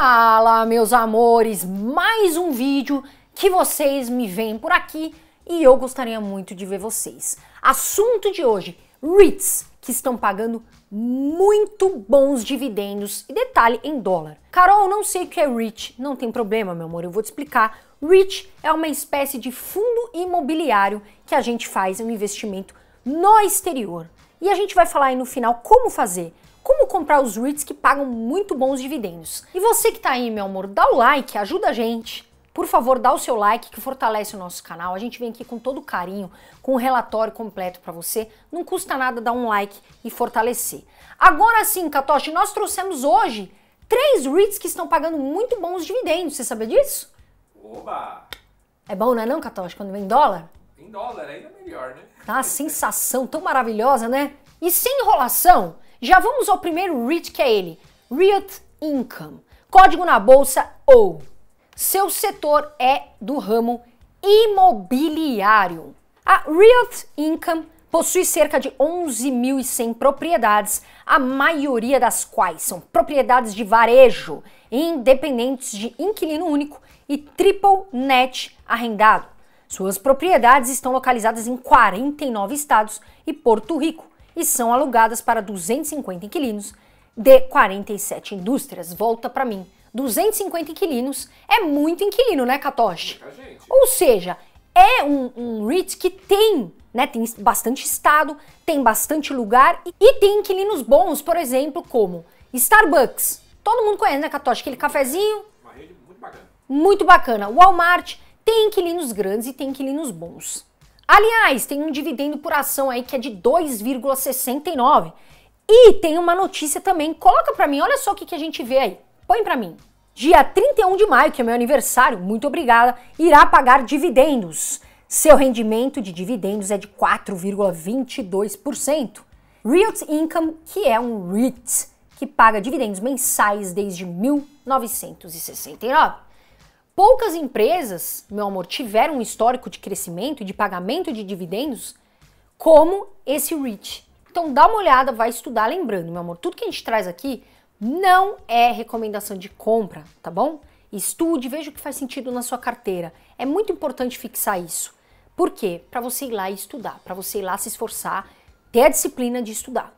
Fala, meus amores, mais um vídeo que vocês me veem por aqui e eu gostaria muito de ver vocês. Assunto de hoje: REITs que estão pagando muito bons dividendos e detalhe em dólar. Carol, não sei o que é REIT, não tem problema, meu amor, eu vou te explicar. REIT é uma espécie de fundo imobiliário que a gente faz um investimento no exterior. E a gente vai falar aí no final como fazer como comprar os REITs que pagam muito bons dividendos. E você que tá aí, meu amor, dá o like, ajuda a gente. Por favor, dá o seu like que fortalece o nosso canal. A gente vem aqui com todo carinho, com um relatório completo para você. Não custa nada dar um like e fortalecer. Agora sim, Katoshi, nós trouxemos hoje três REITs que estão pagando muito bons dividendos. Você sabia disso? Oba! É bom, não é não, Katoshi, quando vem dólar? Em dólar, ainda melhor, né? Tá uma sensação tão maravilhosa, né? E sem enrolação, já vamos ao primeiro REIT que é ele, REIT Income, código na bolsa OU. Seu setor é do ramo imobiliário. A REIT Income possui cerca de 11.100 propriedades, a maioria das quais são propriedades de varejo, independentes de inquilino único e triple net arrendado. Suas propriedades estão localizadas em 49 estados e Porto Rico, e são alugadas para 250 inquilinos de 47 indústrias. Volta para mim. 250 inquilinos é muito inquilino, né, Katoshi? Ou seja, é um, um REIT que tem, né, tem bastante estado, tem bastante lugar e, e tem inquilinos bons, por exemplo, como Starbucks. Todo mundo conhece, né, Katoshi? Aquele cafezinho. Uma rede muito bacana. Muito bacana. Walmart tem inquilinos grandes e tem inquilinos bons. Aliás, tem um dividendo por ação aí que é de 2,69. E tem uma notícia também. Coloca para mim, olha só o que, que a gente vê aí. Põe para mim. Dia 31 de maio, que é meu aniversário, muito obrigada, irá pagar dividendos. Seu rendimento de dividendos é de 4,22%. Realty Income, que é um REIT, que paga dividendos mensais desde 1969. Poucas empresas, meu amor, tiveram um histórico de crescimento e de pagamento de dividendos como esse REIT. Então dá uma olhada, vai estudar, lembrando, meu amor, tudo que a gente traz aqui não é recomendação de compra, tá bom? Estude, veja o que faz sentido na sua carteira. É muito importante fixar isso. Por quê? Para você ir lá e estudar, para você ir lá se esforçar, ter a disciplina de estudar.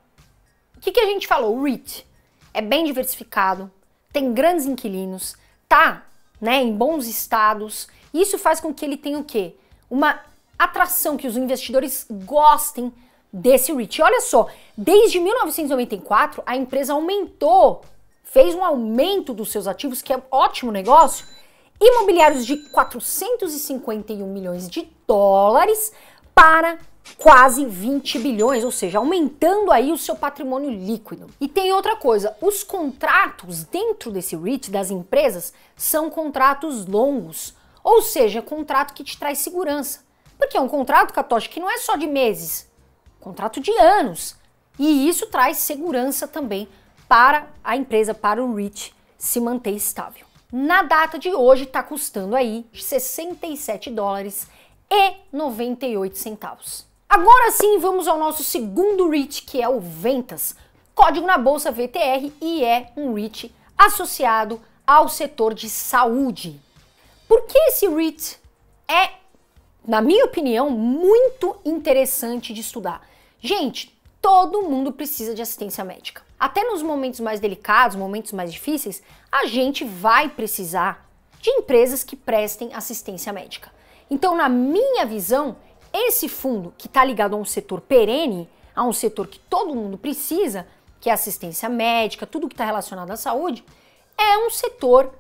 O que, que a gente falou? O REIT é bem diversificado, tem grandes inquilinos, tá né, em bons estados. Isso faz com que ele tenha o quê? Uma atração que os investidores gostem desse REIT. E olha só, desde 1994 a empresa aumentou, fez um aumento dos seus ativos, que é um ótimo negócio, imobiliários de 451 milhões de dólares para quase 20 bilhões, ou seja, aumentando aí o seu patrimônio líquido. E tem outra coisa, os contratos dentro desse REIT das empresas são contratos longos, ou seja, é contrato que te traz segurança. Porque é um contrato, Katoshi, que não é só de meses, é um contrato de anos. E isso traz segurança também para a empresa, para o REIT se manter estável. Na data de hoje está custando aí 67 dólares e 98 centavos. Agora sim, vamos ao nosso segundo REIT, que é o Ventas. Código na bolsa VTR e é um REIT associado ao setor de saúde. Por que esse REIT é, na minha opinião, muito interessante de estudar? Gente, todo mundo precisa de assistência médica. Até nos momentos mais delicados, momentos mais difíceis, a gente vai precisar de empresas que prestem assistência médica. Então, na minha visão, esse fundo que está ligado a um setor perene, a um setor que todo mundo precisa, que é assistência médica, tudo que está relacionado à saúde, é um setor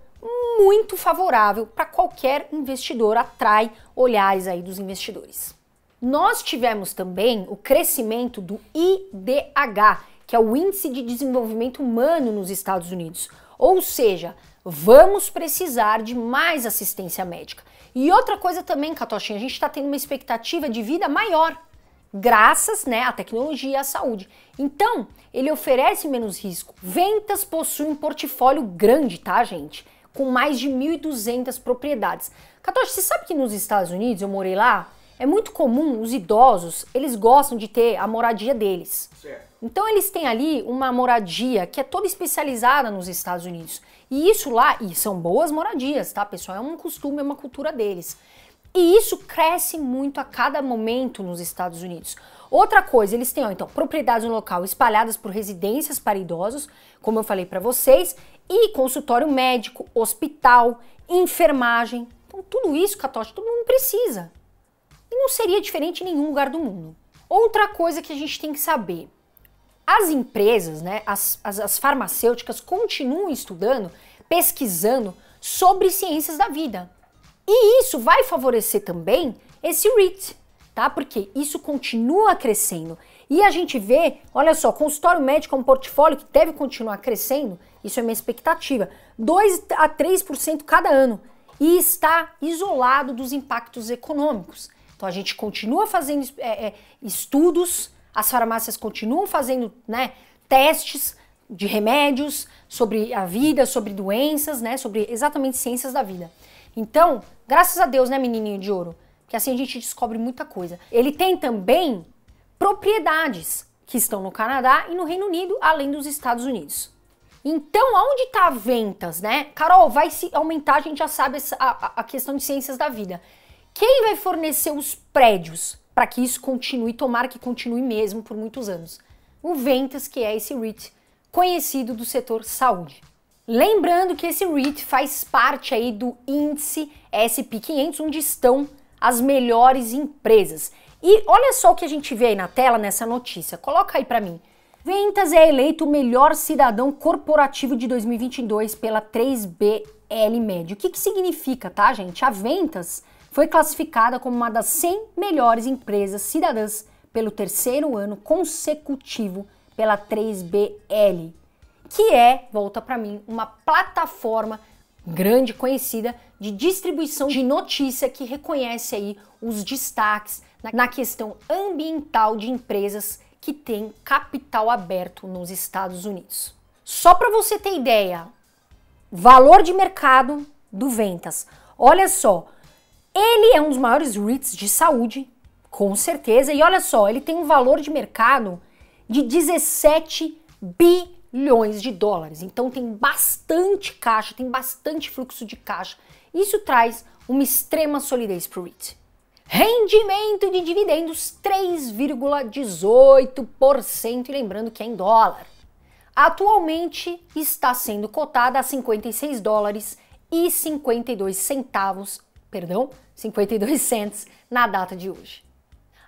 muito favorável para qualquer investidor, atrai olhares aí dos investidores. Nós tivemos também o crescimento do IDH, que é o Índice de Desenvolvimento Humano nos Estados Unidos, ou seja, vamos precisar de mais assistência médica. E outra coisa também, Catochinha, a gente está tendo uma expectativa de vida maior, graças né, à tecnologia e à saúde. Então, ele oferece menos risco. Ventas possui um portfólio grande, tá, gente? Com mais de 1.200 propriedades. Catoche, você sabe que nos Estados Unidos, eu morei lá, é muito comum os idosos, eles gostam de ter a moradia deles. Certo. Então eles têm ali uma moradia que é toda especializada nos Estados Unidos. E isso lá, e são boas moradias, tá, pessoal? É um costume, é uma cultura deles. E isso cresce muito a cada momento nos Estados Unidos. Outra coisa, eles têm, ó, então, propriedades no local espalhadas por residências para idosos, como eu falei para vocês, e consultório médico, hospital, enfermagem. Então, tudo isso, Catoche, todo mundo precisa. E não seria diferente em nenhum lugar do mundo. Outra coisa que a gente tem que saber: as empresas, né, as, as, as farmacêuticas continuam estudando, pesquisando sobre ciências da vida. E isso vai favorecer também esse REIT, tá? Porque isso continua crescendo. E a gente vê, olha só, consultório médico é um portfólio que deve continuar crescendo, isso é minha expectativa, 2 a 3% cada ano. E está isolado dos impactos econômicos. Então a gente continua fazendo é, é, estudos, as farmácias continuam fazendo né, testes de remédios sobre a vida, sobre doenças, né, sobre exatamente ciências da vida. Então, graças a Deus, né, menininho de ouro, que assim a gente descobre muita coisa. Ele tem também propriedades que estão no Canadá e no Reino Unido, além dos Estados Unidos. Então, aonde está ventas, né? Carol, vai se aumentar, a gente já sabe essa, a, a questão de ciências da vida. Quem vai fornecer os prédios para que isso continue, tomara que continue mesmo por muitos anos? O Ventas, que é esse REIT conhecido do setor saúde. Lembrando que esse REIT faz parte aí do índice S&P 500, onde estão as melhores empresas. E olha só o que a gente vê aí na tela nessa notícia. Coloca aí para mim. Ventas é eleito o melhor cidadão corporativo de 2022 pela 3BL Médio. O que, que significa, tá, gente? A Ventas foi classificada como uma das 100 melhores empresas cidadãs pelo terceiro ano consecutivo pela 3BL, que é, volta para mim, uma plataforma grande conhecida de distribuição de notícia que reconhece aí os destaques na questão ambiental de empresas que têm capital aberto nos Estados Unidos. Só para você ter ideia, valor de mercado do Ventas. Olha só, ele é um dos maiores REITs de saúde, com certeza. E olha só, ele tem um valor de mercado de 17 bilhões de dólares. Então tem bastante caixa, tem bastante fluxo de caixa. Isso traz uma extrema solidez para o REIT. Rendimento de dividendos 3,18%, e lembrando que é em dólar. Atualmente está sendo cotada a 56 dólares e 52 centavos perdão, 52 cents na data de hoje.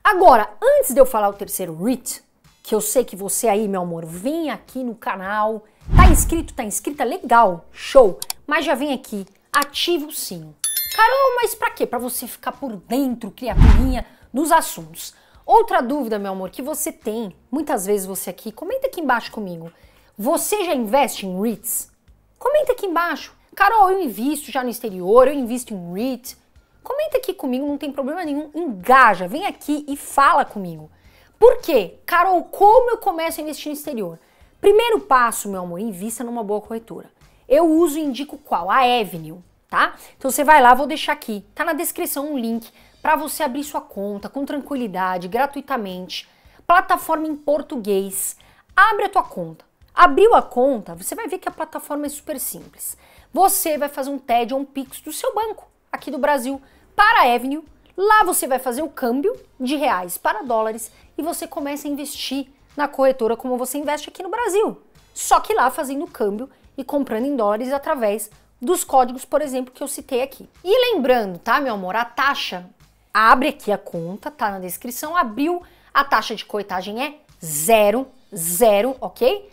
Agora, antes de eu falar o terceiro REIT, que eu sei que você aí, meu amor, vem aqui no canal, tá inscrito, tá inscrita, legal, show, mas já vem aqui, ativa o sino. Carol, mas pra quê? Pra você ficar por dentro, criaturinha, dos assuntos. Outra dúvida, meu amor, que você tem, muitas vezes você aqui, comenta aqui embaixo comigo. Você já investe em REITs? Comenta aqui embaixo. Carol, eu invisto já no exterior, eu invisto em REIT. Comenta aqui comigo, não tem problema nenhum. Engaja, vem aqui e fala comigo. Por quê? Carol, como eu começo a investir no exterior? Primeiro passo, meu amor, invista numa boa corretora. Eu uso e indico qual? A Avenue, tá? Então você vai lá, vou deixar aqui. Tá na descrição um link para você abrir sua conta com tranquilidade, gratuitamente. Plataforma em português. Abre a tua conta. Abriu a conta, você vai ver que a plataforma é super simples você vai fazer um TED ou um PIX do seu banco aqui do Brasil para a Avenue. Lá você vai fazer o câmbio de reais para dólares e você começa a investir na corretora como você investe aqui no Brasil. Só que lá fazendo o câmbio e comprando em dólares através dos códigos, por exemplo, que eu citei aqui. E lembrando, tá, meu amor, a taxa abre aqui a conta, tá na descrição, abriu, a taxa de coitagem é zero, zero, ok?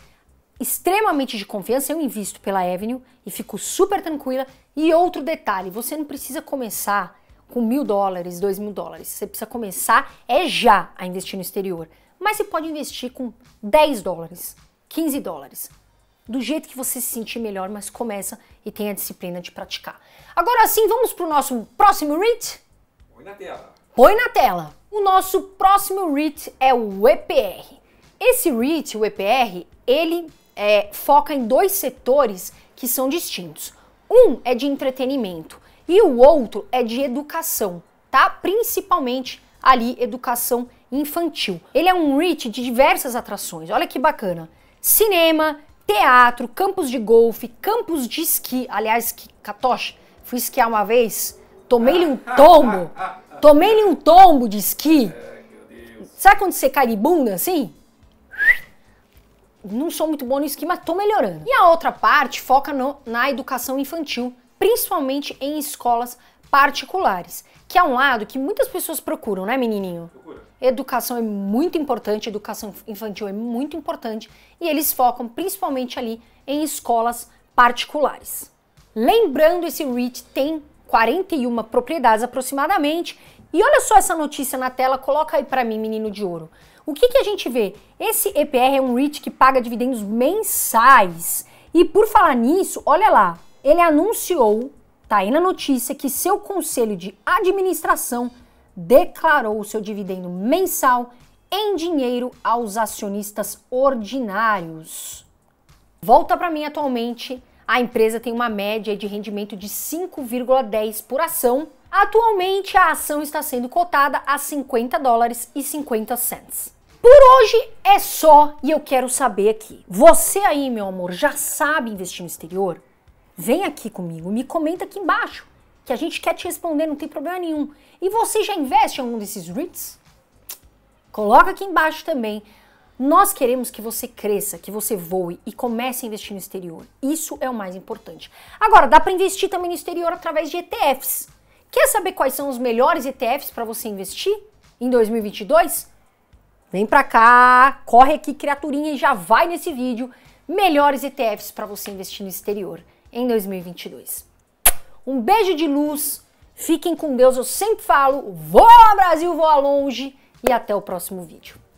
extremamente de confiança, eu invisto pela Avenue e fico super tranquila. E outro detalhe, você não precisa começar com mil dólares, dois mil dólares. Você precisa começar é já a investir no exterior. Mas você pode investir com 10 dólares, 15 dólares. Do jeito que você se sentir melhor, mas começa e tenha a disciplina de praticar. Agora sim, vamos para o nosso próximo REIT? Põe na tela. Põe na tela. O nosso próximo REIT é o EPR. Esse REIT, o EPR, ele é, foca em dois setores que são distintos. Um é de entretenimento e o outro é de educação, tá? Principalmente ali educação infantil. Ele é um reach de diversas atrações. Olha que bacana. Cinema, teatro, campos de golfe, campos de esqui. Aliás, que Katoshi, fui esquiar uma vez, tomei-lhe um tombo. Tomei-lhe um tombo de esqui. Sabe quando você cai de bunda assim? não sou muito bom no esquema, tô melhorando. E a outra parte foca no, na educação infantil, principalmente em escolas particulares, que é um lado que muitas pessoas procuram, né, menininho? Procura. Educação é muito importante, educação infantil é muito importante, e eles focam principalmente ali em escolas particulares. Lembrando, esse REIT tem 41 propriedades aproximadamente, e olha só essa notícia na tela, coloca aí para mim, menino de ouro. O que, que a gente vê? Esse EPR é um REIT que paga dividendos mensais. E por falar nisso, olha lá, ele anunciou, tá aí na notícia, que seu conselho de administração declarou o seu dividendo mensal em dinheiro aos acionistas ordinários. Volta para mim atualmente, a empresa tem uma média de rendimento de 5,10 por ação Atualmente a ação está sendo cotada a 50 dólares e 50 cents. Por hoje é só e eu quero saber aqui. Você aí, meu amor, já sabe investir no exterior? Vem aqui comigo, me comenta aqui embaixo, que a gente quer te responder, não tem problema nenhum. E você já investe em algum desses REITs? Coloca aqui embaixo também. Nós queremos que você cresça, que você voe e comece a investir no exterior. Isso é o mais importante. Agora, dá para investir também no exterior através de ETFs. Quer saber quais são os melhores ETFs para você investir em 2022? Vem para cá, corre aqui criaturinha e já vai nesse vídeo. Melhores ETFs para você investir no exterior em 2022. Um beijo de luz, fiquem com Deus, eu sempre falo, voa Brasil, voa longe e até o próximo vídeo.